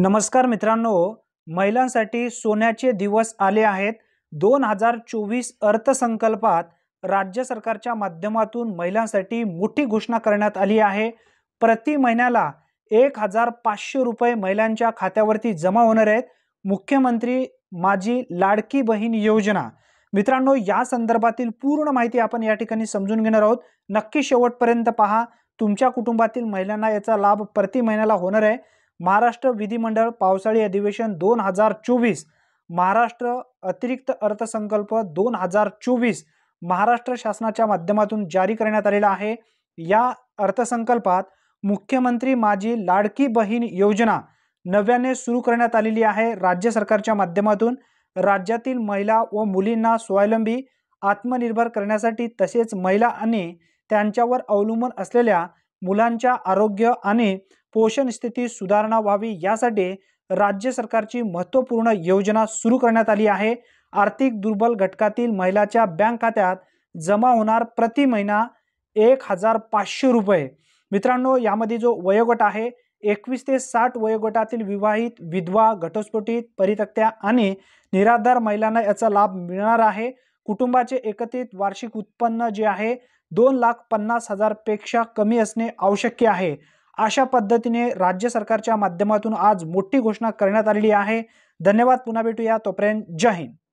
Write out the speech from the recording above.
नमस्कार मित्रांनो महिलांसाठी सोन्याचे दिवस आले आहेत दोन हजार चोवीस अर्थसंकल्पात राज्य सरकारच्या माध्यमातून महिलांसाठी मोठी घोषणा करण्यात आली आहे प्रति महिन्याला एक हजार पाचशे रुपये महिलांच्या खात्यावरती जमा होणार आहेत मुख्यमंत्री माझी लाडकी बहीण योजना मित्रांनो या संदर्भातील पूर्ण माहिती आपण या ठिकाणी समजून घेणार आहोत नक्की शेवटपर्यंत पहा तुमच्या कुटुंबातील महिलांना याचा लाभ प्रति महिन्याला होणार आहे महाराष्ट्र विधिमंडळ पावसाळी अधिवेशन दोन हजार चोवीस महाराष्ट्र अतिरिक्त अर्थसंकल्प दोन हजार चोवीस महाराष्ट्र शासनाच्या माध्यमातून जारी करण्यात आलेला आहे या अर्थसंकल्पात मुख्यमंत्री माझी लाडकी बहीण योजना नव्याने सुरू करण्यात आलेली आहे राज्य सरकारच्या माध्यमातून राज्यातील महिला व मुलींना स्वावलंबी आत्मनिर्भर करण्यासाठी तसेच महिला आणि त्यांच्यावर अवलंबून असलेल्या मुलांच्या आरोग्य आणि पोषण स्थिती सुधारणा व्हावी यासाठी राज्य सरकारची महत्त्वपूर्ण योजना सुरू करण्यात आली आहे आर्थिक दुर्बल घटकातील महिलाच्या बँक खात्यात जमा होणार प्रति महिना एक हजार पाचशे रुपये मित्रांनो यामध्ये जो वयोगट आहे एकवीस ते साठ वयोगटातील विवाहित विधवा घटस्फोटित परितक्त्या आणि निराधार महिलांना याचा लाभ मिळणार आहे कुटुंबाचे एकत्रित वार्षिक उत्पन्न जे आहे दोन लाख पन्नास हजारपेक्षा कमी असणे आवश्यक आहे अशा पद्धतीने राज्य सरकारच्या माध्यमातून आज मोठी घोषणा करण्यात आलेली आहे धन्यवाद पुन्हा भेटूया तोपर्यंत जय हिंद